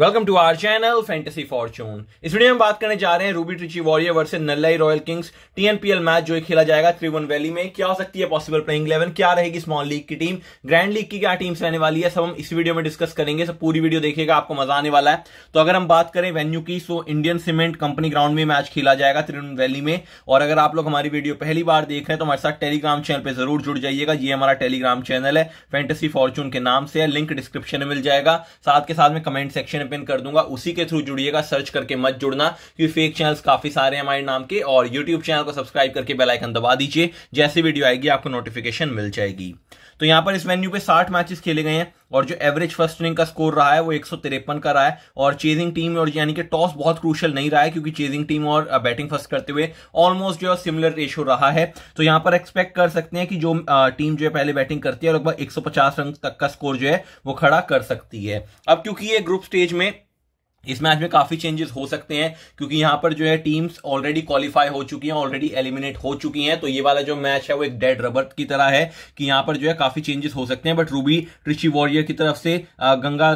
welcome to our channel fantasy fortune इस video में बात करने जा रहे हैं Ruby Trichy warrior versus Nellai royal kings TNPL match जो खेला जाएगा त्रिवन वैली में क्या हो सकती है पॉसिबल प्लेइंग इलेवन क्या रहेगी स्मॉल लीग की टीम ग्रैंड लीग की क्या टीम्स रहने वाली है सब हम इस वीडियो में डिस्कस करेंगे सब पूरी वीडियो देखिएगा आपको मजा आने वाला है तो अगर हम बात करें वेन्यू की so Indian cement company ground में मैच खेला जाएगा त्रिवन वैली में और अगर आप लोग हमारी वीडियो पहली बार देख रहे हैं तो हमारे साथ टेलीग्राम चैनल पर जरूर जुड़ जाइएगा ये हमारा टेलीग्राम चैनल है फैंटेसी फॉर्चून के नाम से लिंक डिस्क्रिप्शन में मिल जाएगा साथ के साथ में कमेंट सेक्शन डिस्क्रिप्शन पिन कर दूंगा उसी के थ्रू जुड़िएगा सर्च करके मत जुड़ना क्योंकि फेक चैनल्स काफी सारे हैं हमारे नाम के और यूट्यूब चैनल को सब्सक्राइब करके बेलाइकन दबा दीजिए जैसे वीडियो आएगी आपको नोटिफिकेशन मिल जाएगी तो यहां पर इस वेन्यू पे साठ मैचेस खेले गए हैं और जो एवरेज फर्स्ट इनिंग का स्कोर रहा है वो एक का रहा है और चेजिंग टीम और यानी कि टॉस बहुत क्रूशल नहीं रहा है क्योंकि चेजिंग टीम और बैटिंग uh, फर्स्ट करते हुए ऑलमोस्ट जो है सिमिलर रेशो रहा है तो यहां पर एक्सपेक्ट कर सकते हैं कि जो टीम uh, जो है पहले बैटिंग करती है लगभग 150 रन तक का स्कोर जो है वो खड़ा कर सकती है अब क्योंकि ये ग्रुप स्टेज में इस मैच में काफी चेंजेस हो सकते हैं क्योंकि यहां पर जो है टीम्स ऑलरेडी क्वालिफाई हो चुकी हैं ऑलरेडी एलिमिनेट हो चुकी हैं तो ये वाला जो मैच है वो एक डेड रबर की तरह है कि यहां पर जो है काफी चेंजेस हो सकते हैं बट रूबी ऋषि वॉरियर की तरफ से गंगा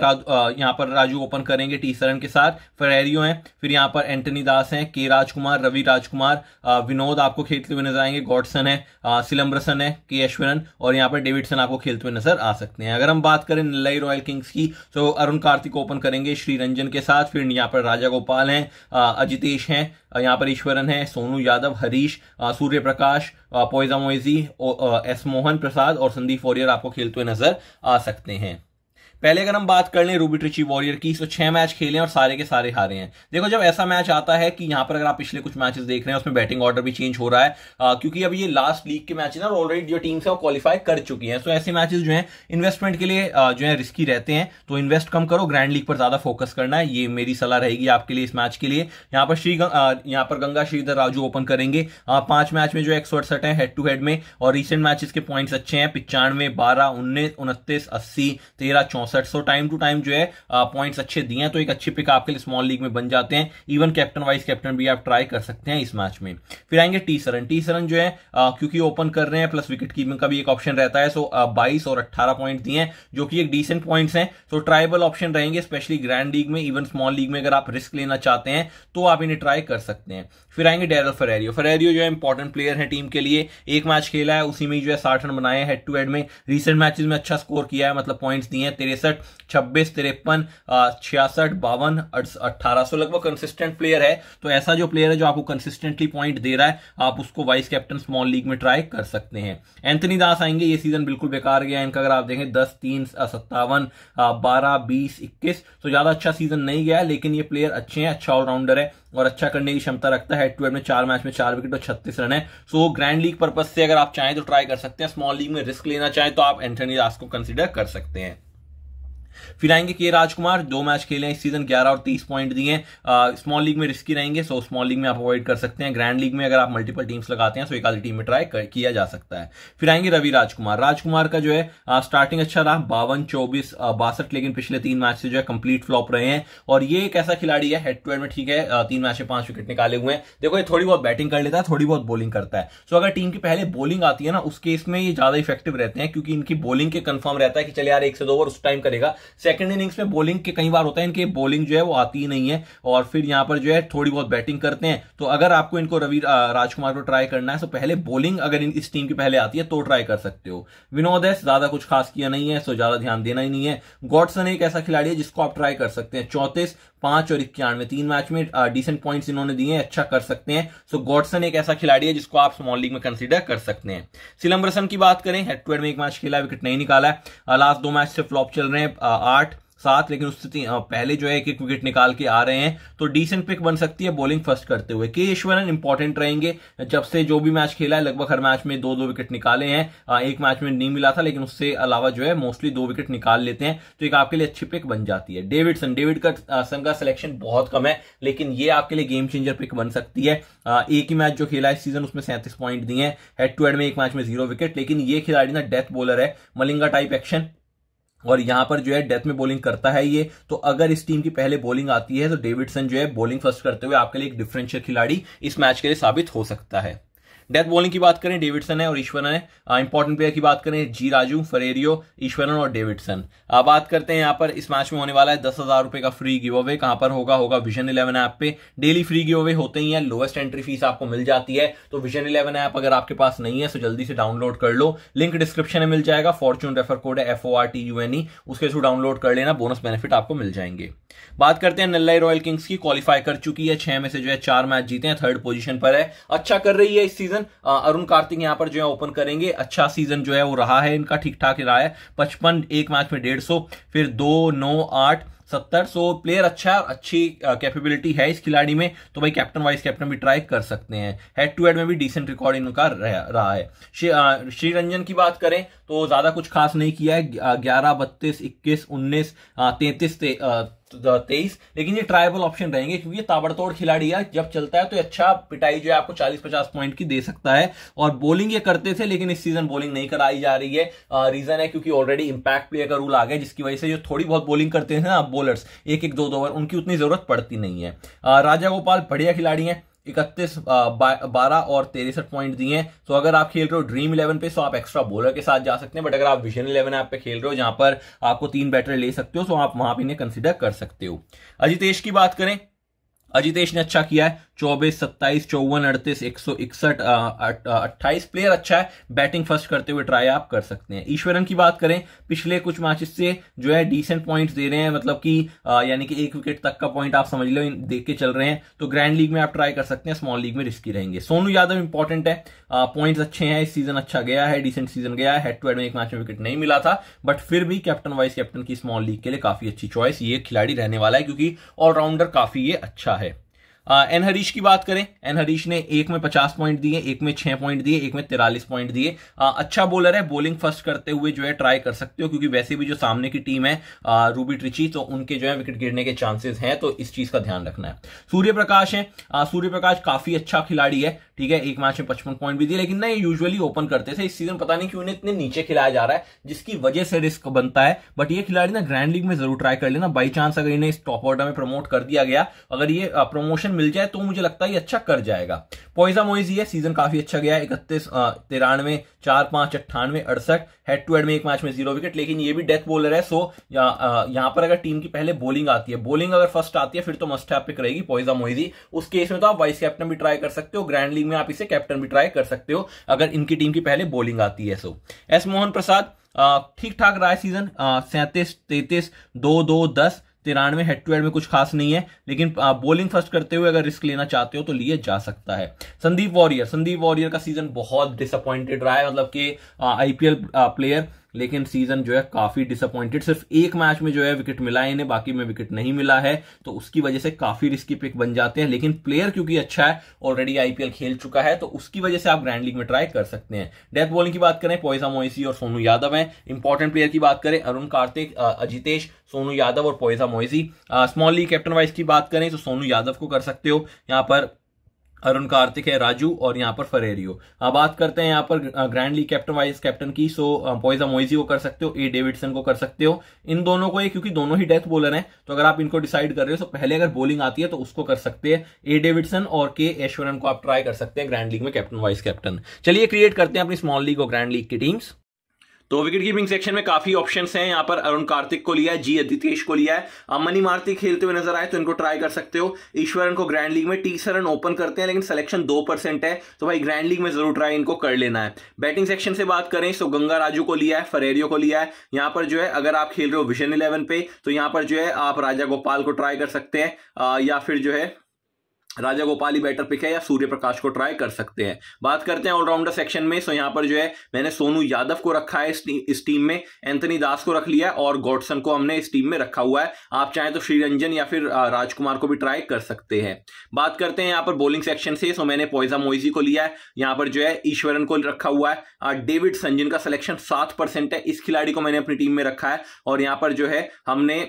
यहां पर राजू ओपन करेंगे टी सरन के साथ फरेरियो है फिर यहां पर एंटनी दास है के राजकुमार रवि राजकुमार विनोद आपको खेलते हुए नजर आएंगे गॉडसन है सिलम्बरसन है के यशवरन और यहां पर डेविडसन आपको खेलते हुए नजर आ सकते हैं अगर हम बात करें नई रॉयल किंग्स की तो अरुण कार्तिक ओपन करेंगे श्री रंजन के साथ साथ फिर यहाँ पर राजा गोपाल हैं अजितेश हैं यहाँ पर ईश्वरन है सोनू यादव हरीश सूर्य प्रकाश पोइजा मोइजी एस मोहन प्रसाद और संदीप वॉरियर आपको खेलते हुए नजर आ सकते हैं पहले अगर हम बात कर लें रूबी ट्रिची वॉरियर की तो छह मैच खेले और सारे के सारे हारे हैं देखो जब ऐसा मैच आता है कि यहां पर अगर आप पिछले कुछ मैचेस देख रहे हैं उसमें बैटिंग ऑर्डर भी चेंज हो रहा है आ, क्योंकि अब ये लास्ट लीग के मैच है ना ऑलरेडी जो टीम है वो क्वालिफाई कर चुकी है सो ऐसे मैचेस जो है इन्वेस्टमेंट के लिए जो है रिस्की रहते हैं तो इन्वेस्ट कम करो ग्रैंड लीग पर ज्यादा फोकस करना है ये मेरी सलाह रहेगी आपके लिए इस मैच के लिए यहाँ पर श्री यहाँ पर गंगा श्रीधर राजू ओपन करेंगे पांच मैच में जो एक सौ अड़सठ है हेड टू हेड में और रिसेंट मैचेस के पॉइंट्स अच्छे हैं पिचानवे बारह उन्नीस उनतीस अस्सी तेरह चौंतीस चौसठ सो टाइम टू टाइम जो है पॉइंट्स uh, अच्छे दिए हैं तो एक अच्छी पिक आपके लिए स्मॉल लीग में बन जाते हैं इवन कैप्टन वाइस कैप्टन भी आप ट्राई कर सकते हैं इस मैच में फिर आएंगे टी सरन टी सरन जो है uh, क्योंकि ओपन कर रहे हैं प्लस विकेट कीपिंग का भी एक ऑप्शन रहता है सो uh, बाईस और अट्ठारह पॉइंट दिए हैं जो कि एक डिसेंट पॉइंट है सो ट्राइबल ऑप्शन रहेंगे स्पेशली ग्रैंड लीग में इवन स्मॉल लीग में अगर आप रिस्क लेना चाहते हैं तो आप इन्हें ट्राई कर सकते हैं फिर आएंगे डेरल फरेरियो फरेरियो जो है इंपॉर्टेंट प्लेयर है टीम के लिए एक मैच खेला है उसी में जो है साठ रन बनाए हेड टू हेड में रिसेंट मैचेस में अच्छा स्कोर किया है मतलब पॉइंट्स दिए हैं तेरे तिरसठ छब्बीस तिरपन छियासठ बावन अट्ठारह सौ लगभग कंसिस्टेंट प्लेयर है तो ऐसा जो प्लेयर है जो आपको कंसिस्टेंटली पॉइंट दे रहा है आप उसको वाइस कैप्टन स्मॉल लीग में ट्राई कर सकते हैं एंथनी दास आएंगे ये सीजन बिल्कुल बेकार गया इनका अगर आप देखें दस तीन सत्तावन बारह बीस इक्कीस तो ज्यादा अच्छा सीजन नहीं गया लेकिन ये प्लेयर अच्छे हैं अच्छा ऑलराउंडर है और अच्छा करने की क्षमता रखता है में चार मैच में चार विकेट और छत्तीस रन है सो ग्रैंड लीग पर्पज से अगर आप चाहें तो ट्राई कर सकते हैं स्मॉल लीग में रिस्क लेना चाहें तो आप एंथनी दास को कंसिडर कर सकते हैं फिर आएंगे के राजकुमार दो मैच खेले हैं इस सीजन 11 और 30 पॉइंट दिए हैं स्मॉल लीग में रिस्की रहेंगे सो स्मॉल लीग में आप अवॉइड कर सकते हैं ग्रैंड लीग में अगर आप मल्टीपल टीम्स लगाते हैं सो एक आधी टीम में ट्राई किया जा सकता है फिर आएंगे रवि राजकुमार राजकुमार का जो है आ, स्टार्टिंग अच्छा रहा बावन चौबीस बासठ लेकिन पिछले तीन मैच से जो है कंप्लीट फ्लॉप रहे हैं और ये एक ऐसा खिलाड़ी है हेड टू हेड में ठीक है तीन मैच में पांच विकेट निकाले हुए हैं देखो ये थोड़ी बहुत बैटिंग कर लेता है थोड़ी बहुत बॉलिंग करता है सो अगर टीम की पहले बॉलिंग आती है ना उस केस में ये ज्यादा इफेक्टिव रहते हैं क्योंकि इनकी बॉलिंग के कंफर्म रहता है कि चले यार एक से दो ओवर उस टाइम करेगा सेकंड इनिंग्स में बॉलिंग के कई बार होता है इनके बॉलिंग जो है वो आती ही नहीं है और फिर यहां पर जो है थोड़ी बहुत बैटिंग करते हैं तो अगर आपको इनको रवि राजकुमार को ट्राई करना है तो पहले बॉलिंग अगर इस टीम की पहले आती है तो ट्राई कर सकते हो विनोद ज्यादा कुछ खास किया नहीं है सो ज्यादा ध्यान देना ही नहीं है गॉडसन एक ऐसा खिलाड़ी है जिसको आप ट्राई कर सकते हैं चौंतीस पांच और इक्यानवे तीन मैच में डिसेंट पॉइंट्स इन्होंने दिए हैं अच्छा कर सकते हैं सो गॉडसन एक ऐसा खिलाड़ी है जिसको आप स्मॉल लीग में कंसीडर कर सकते हैं सिलम्बरसन की बात करें हेड टू हेड में एक मैच खेला विकेट नहीं निकाला है लास्ट दो मैच से फ्लॉप चल रहे हैं आठ साथ लेकिन उससे हाँ, पहले जो है एक एक विकेट निकाल के आ रहे हैं तो डिसेंट पिक बन सकती है बॉलिंग फर्स्ट करते हुए के ईश्वरन इंपॉर्टेंट रहेंगे जब से जो भी मैच खेला है लगभग हर मैच में दो दो विकेट निकाले हैं हाँ, एक मैच में नहीं मिला था लेकिन उससे अलावा जो है मोस्टली दो विकेट निकाल लेते हैं तो एक आपके लिए अच्छी पिक बन जाती है डेविडसन डेविड का हाँ, संघ का सिलेक्शन बहुत कम है लेकिन ये आपके लिए गेम चेंजर पिक बन सकती है एक ही मैच जो खेला है सीजन उसमें सैंतीस पॉइंट दिए हैं हेड टू हेड में एक मैच में जीरो विकेट लेकिन ये खिलाड़ी ना डेथ बॉलर है मलिंगा टाइप एक्शन और यहां पर जो है डेथ में बॉलिंग करता है ये तो अगर इस टीम की पहले बॉलिंग आती है तो डेविडसन जो है बॉलिंग फर्स्ट करते हुए आपके लिए एक डिफरेंशियल खिलाड़ी इस मैच के लिए साबित हो सकता है डेथ बॉलिंग की बात करें डेविडसन है और ईश्वरन है इंपॉर्टेंट प्लेयर की बात करें जी राजू फरेरियो ईश्वरन और डेविडसन बात करते हैं यहाँ पर इस मैच में होने वाला है दस हजार रुपए का फ्री गिव अवे कहां पर होगा होगा विजन इलेवन ऐप पे डेली फ्री गिव अवे होते ही है लोएस्ट एंट्री फीस आपको मिल जाती है तो विजन इलेवन ऐप अगर आपके पास नहीं है तो जल्दी से डाउनलोड कर लो लिंक डिस्क्रिप्शन में मिल जाएगा फॉर्चून रेफर कोड है F O R T U N E उसके थ्रू डाउनलोड कर लेना बोनस बेनिफिट आपको मिल जाएंगे बात करते हैं नल्लाई रॉयल किंग्स की क्वालिफाई कर चुकी है छह में से जो है चार मैच जीते हैं थर्ड पोजिशन पर है अच्छा कर रही है इस सीजन सीजन अरुण कार्तिक यहां पर जो है ओपन करेंगे अच्छा सीजन जो है वो रहा है इनका ठीक ठाक रहा है पचपन एक मैच में डेढ़ सौ फिर दो नौ आठ सत्तर सो प्लेयर अच्छा अच्छी कैपेबिलिटी uh, है इस खिलाड़ी में तो भाई कैप्टन वाइस कैप्टन भी ट्राई कर सकते हैं हेड टू हेड में भी डिसेंट रिकॉर्ड इनका रहा है श्री uh, रंजन की बात करें तो ज्यादा कुछ खास नहीं किया है ग्यारह बत्तीस इक्कीस उन्नीस uh, तैतीस तेईस लेकिन ये ट्राइबल ऑप्शन रहेंगे क्योंकि ये ताबड़तोड़ खिलाड़ी है जब चलता है तो अच्छा पिटाई जो है आपको 40-50 पॉइंट की दे सकता है और बॉलिंग ये करते थे लेकिन इस सीजन बॉलिंग नहीं कराई जा रही है आ, रीजन है क्योंकि ऑलरेडी इंपैक्ट प्लेयर का रूल आ गया जिसकी वजह से जो थोड़ी बहुत बॉलिंग करते थे ना बॉलर्स एक एक दो दो ओवर उनकी उतनी जरूरत पड़ती नहीं है आ, राजा गोपाल बढ़िया खिलाड़ी है इकतीस बारह और तिरसठ पॉइंट दिए हैं सो अगर आप खेल रहे हो ड्रीम इलेवन पे सो आप एक्स्ट्रा बॉलर के साथ जा सकते हैं बट अगर आप विजन इलेवन ऐप पे खेल रहे हो जहां पर आपको तीन बैटर ले सकते हो सो आप वहां पर इन्हें कंसिडर कर सकते हो अजितेश की बात करें अजितेश ने अच्छा किया है चौबीस सत्ताईस चौवन अड़तीस एक सौ इकसठ अट्ठाईस प्लेयर अच्छा है बैटिंग फर्स्ट करते हुए ट्राई आप कर सकते हैं ईश्वरन की बात करें पिछले कुछ मैचेस से जो है डिसेंट पॉइंट्स दे रहे हैं मतलब कि यानी कि एक विकेट तक का पॉइंट आप समझ लो देख के चल रहे हैं तो ग्रैंड लीग में आप ट्राई कर सकते हैं स्मॉल लीग में रिस्की रहेंगे सोनू यादव इंपॉर्टेंट है पॉइंट अच्छे हैं इस सीजन अच्छा गया है डिसेंट सीजन गया है टू हेड में एक मैच में विकेट नहीं मिला था बट फिर भी कैप्टन वाइस कैप्टन की स्मॉल लीग के लिए काफी अच्छी चॉइस ये खिलाड़ी रहने वाला है क्योंकि ऑलराउंडर काफी ये अच्छा है एन हरीश की बात करें एन हरीश ने एक में पचास पॉइंट दिए एक में छह पॉइंट दिए एक में तिरालीस पॉइंट दिए अच्छा बॉलर है बॉलिंग फर्स्ट करते हुए जो है ट्राई कर सकते हो क्योंकि वैसे भी जो सामने की टीम है रूबी ट्रिची तो उनके जो है विकेट गिरने के चांसेस हैं तो इस चीज का ध्यान रखना है सूर्य प्रकाश है सूर्य प्रकाश काफी अच्छा खिलाड़ी है ठीक है एक मैच में पचपन पॉइंट भी दिए लेकिन ना ये यूजुअली ओपन करते थे इस सीजन पता नहीं क्यों इतने नीचे खिलाया जा रहा है जिसकी वजह से रिस्क बनता है बट ये खिलाड़ी ना ग्रैंड लीग में जरूर ट्राई कर लेना बाई चांस अगर इन्हें इस टॉप ऑर्डर में प्रमोट कर दिया गया अगर ये प्रमोशन मिल जाए तो मुझे लगता है अच्छा कर जाएगा पोइजा मोइजी है सीजन काफी अच्छा गया इकतीस तिरानवे चार पांच अट्ठानवे अड़सठ हेड टू हेड में एक मैच में जीरो विकेट लेकिन ये भी डेथ बॉलर है सो या, आ, यहां पर अगर टीम की पहले बॉलिंग आती है बॉलिंग अगर फर्स्ट आती है फिर तो मस्ट है पिक रहेगी पोइजा मोइजी उस केस में तो आप वाइस कैप्टन भी ट्राई कर सकते हो ग्रैंड लीग में आप इसे कैप्टन भी ट्राई कर सकते हो अगर इनकी टीम की पहले बॉलिंग आती है सो एस मोहन प्रसाद ठीक ठाक रहा है सीजन सैंतीस तैतीस दो दो दस तिरानवे हेड टू हेड में कुछ खास नहीं है लेकिन बॉलिंग फर्स्ट करते हुए अगर रिस्क लेना चाहते हो तो लिए जा सकता है संदीप वॉरियर संदीप वॉरियर का सीजन बहुत डिसअपॉइंटेड रहा है मतलब कि आईपीएल प्लेयर लेकिन सीजन जो है काफी डिसअपॉइंटेड सिर्फ एक मैच में जो है विकेट मिला है इन्हें बाकी में विकेट नहीं मिला है तो उसकी वजह से काफी रिस्की पिक बन जाते हैं लेकिन प्लेयर क्योंकि अच्छा है ऑलरेडी आईपीएल खेल चुका है तो उसकी वजह से आप ग्रैंड लीग में ट्राई कर सकते हैं डेथ बॉलिंग की बात करें पोइसा मोइसी और सोनू यादव है इंपॉर्टेंट प्लेयर की बात करें अरुण कार्तिक अजितेश सोनू यादव और पोइसा मोइसी स्मॉल लीग कैप्टन वाइज की बात करें तो सोनू यादव को कर सकते हो यहां पर अरुण कार्तिक है राजू और यहाँ पर फरेरियो अब बात करते हैं यहाँ पर grand league captain vice captain की सो पोइजा मोइजी को कर सकते हो ए डेविडसन को कर सकते हो इन दोनों को ये क्योंकि दोनों ही डेथ बॉलर हैं तो अगर आप इनको डिसाइड कर रहे हो तो पहले अगर बॉलिंग आती है तो उसको कर सकते हैं ए डेविडसन और के ऐश्वरन को आप ट्राई कर सकते हैं ग्रैंड लीग में कैप्टन वाइस कैप्टन चलिए क्रिएट करते हैं अपनी स्मॉल लीग और ग्रैंड लीग की टीम्स तो विकेट कीपिंग सेक्शन में काफी ऑप्शंस हैं यहाँ पर अरुण कार्तिक को लिया है जी आदित्येश को लिया है अमनी मारती खेलते हुए नजर आए तो इनको ट्राई कर सकते हो ईश्वरन को ग्रैंड लीग में टी सरन ओपन करते हैं लेकिन सिलेक्शन दो परसेंट है तो भाई ग्रैंड लीग में जरूर ट्राई इनको कर लेना है बैटिंग सेक्शन से बात करें सो तो गंगा राजू को लिया है फरेरियो को लिया है यहाँ पर जो है अगर आप खेल रहे हो विजन इलेवन पे तो यहाँ पर जो है आप राजा गोपाल को ट्राई कर सकते हैं या फिर जो है राजा गोपाली बैटर बेटर पिक है या सूर्य प्रकाश को ट्राई कर सकते हैं बात करते हैं ऑलराउंडर सेक्शन में सो यहाँ पर जो है मैंने सोनू यादव को रखा है इस, टी, इस टीम में एंथनी दास को रख लिया है और गॉडसन को हमने इस टीम में रखा हुआ है आप चाहें तो श्रीरंजन या फिर राजकुमार को भी ट्राई कर सकते हैं बात करते हैं यहाँ पर बॉलिंग सेक्शन से सो मैंने पोइजा मोइजी को लिया है यहाँ पर जो है ईश्वरन को रखा हुआ है डेविड संजन का सलेक्शन सात है इस खिलाड़ी को मैंने अपनी टीम में रखा है और यहाँ पर जो है हमने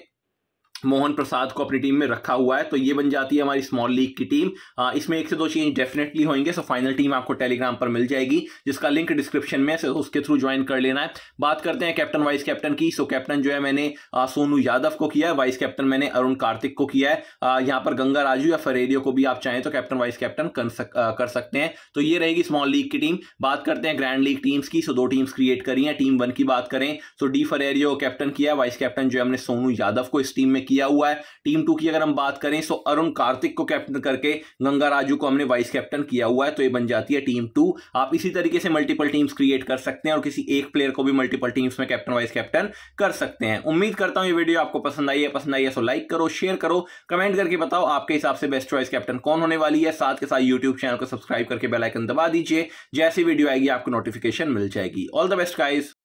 मोहन प्रसाद को अपनी टीम में रखा हुआ है तो ये बन जाती है हमारी स्मॉल लीग की टीम इसमें एक से दो चेंज डेफिनेटली होंगे सो फाइनल टीम आपको टेलीग्राम पर मिल जाएगी जिसका लिंक डिस्क्रिप्शन में है उसके थ्रू ज्वाइन कर लेना है बात करते हैं कैप्टन वाइस कैप्टन की सो कैप्टन जो है मैंने सोनू यादव को किया है वाइस कैप्टन मैंने अरुण कार्तिक को किया है यहाँ पर गंगा राजू या फरेरियो को भी आप चाहें तो कैप्टन वाइस कैप्टन कर, सक, कर सकते हैं तो ये रहेगी स्मॉल लीग की टीम बात करते हैं ग्रैंड लीग टीम्स की सो दो टीम्स क्रिएट करी है टीम वन की बात करें सो डी फरेरियो कैप्टन किया है वाइस कैप्टन जो है हमने सोनू यादव को इस टीम में किया हुआ है टीम टू की अगर हम बात करें तो अरुण कार्तिक को कैप्टन करके गंगा राजू को हमने वाइस कैप्टन किया हुआ है तो ये बन जाती है टीम टू आप इसी तरीके से मल्टीपल टीम्स क्रिएट कर सकते हैं और किसी एक प्लेयर को भी मल्टीपल टीम्स में कैप्टन वाइस कैप्टन कर सकते हैं उम्मीद करता हूं ये वीडियो आपको पसंद आई है पसंद आई है सो तो लाइक करो शेयर करो कमेंट करके बताओ आपके हिसाब से बेस्ट चॉइस कैप्टन कौन होने वाली है साथ के साथ यूट्यूब चैनल को सब्सक्राइब करके बेलाइकन दबा दीजिए जैसी वीडियो आएगी आपको नोटिफिकेशन मिल जाएगी ऑल द बेस्ट गाइज